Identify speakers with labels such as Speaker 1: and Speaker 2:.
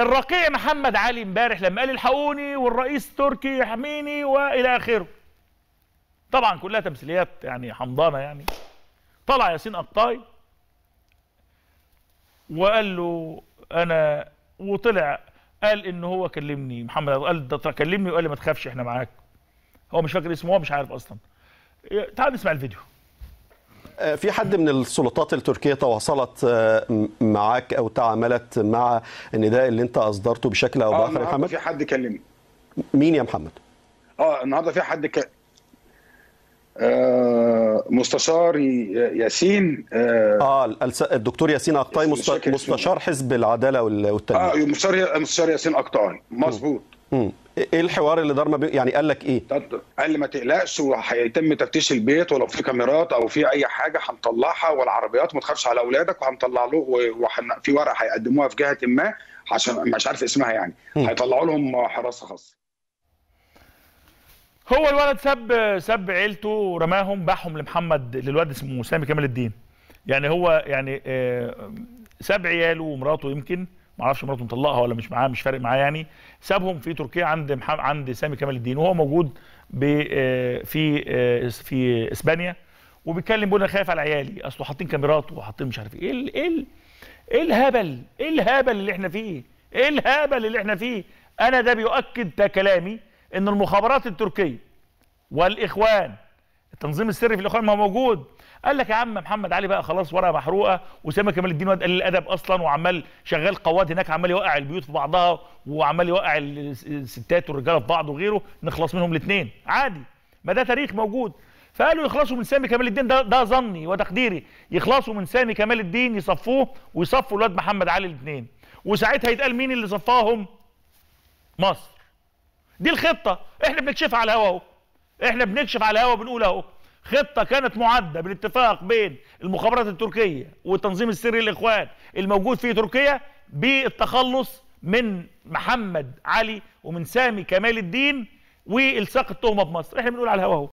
Speaker 1: الرقيع محمد علي امبارح لما قال الحقوني والرئيس التركي يحميني والى اخره طبعا كلها تمثيليات يعني حمضانه يعني طلع ياسين قطاي وقال له انا وطلع قال ان هو كلمني محمد قال ده كلمني وقال لي ما تخافش احنا معاك هو مش فاكر اسمه هو مش عارف اصلا تعال نسمع الفيديو
Speaker 2: في حد من السلطات التركيه تواصلت آه، معاك او تعاملت مع النداء اللي انت اصدرته بشكل او آه، باخر يا محمد؟
Speaker 3: في حد كلمني مين يا محمد؟ اه النهارده في حد ك... آه، مستشار ياسين
Speaker 2: اه, آه الدكتور ياسين اقطاي مستشار حزب العداله والتنميه اه مستشار
Speaker 3: مستشار ياسين اقطاي مظبوط إيه-, ايه الحوار اللي دار ما بين يعني قال لك ايه؟ قال لي ما تقلقش وهيتم تفتيش البيت ولو في كاميرات او في اي حاجه هنطلعها والعربيات وما تخافش على اولادك وهنطلع له وحن... في ورقه هيقدموها في جهه ما عشان مش عارف اسمها يعني هيطلعوا لهم حراسه خاصه.
Speaker 1: هو الولد ساب ساب عيلته ورماهم باعهم لمحمد للواد اسمه سامي كمال الدين. يعني هو يعني آه، ساب عياله ومراته يمكن ما اعرفش مراته مطلقها ولا مش معاه مش فارق معاه يعني سابهم في تركيا عند محمد عند سامي كمال الدين وهو موجود آه، في آه، في اسبانيا وبيتكلم بيقول انا خايف على عيالي اصله حاطين كاميرات وحاطين مش عارف ايه ايه ايه الهبل ايه الهبل اللي احنا فيه ايه الهبل اللي احنا فيه انا ده بيؤكد ده كلامي ان المخابرات التركيه والاخوان التنظيم السري في الاخوان ما موجود قال لك يا عم محمد علي بقى خلاص ورقه محروقه وسامي كمال الدين واد قليل الادب اصلا وعمال شغال قواد هناك عمال يوقع البيوت في بعضها وعمال يوقع الستات والرجاله في بعض وغيره نخلص منهم الاثنين عادي ما ده تاريخ موجود فقالوا يخلصوا من سامي كمال الدين ده ده ظني وتقديري يخلصوا من سامي كمال الدين يصفوه ويصفوا الواد محمد علي الاثنين وساعتها يتقال مين اللي صفاهم مصر دي الخطه احنا بنكشفها على الهوا اهو احنا بنكشف على الهوا بنقول اهو خطه كانت معده بالاتفاق بين المخابرات التركيه والتنظيم السري الاخوان الموجود في تركيا بالتخلص من محمد علي ومن سامي كمال الدين والصاق التهمه بمصر احنا بنقول على الهوا اهو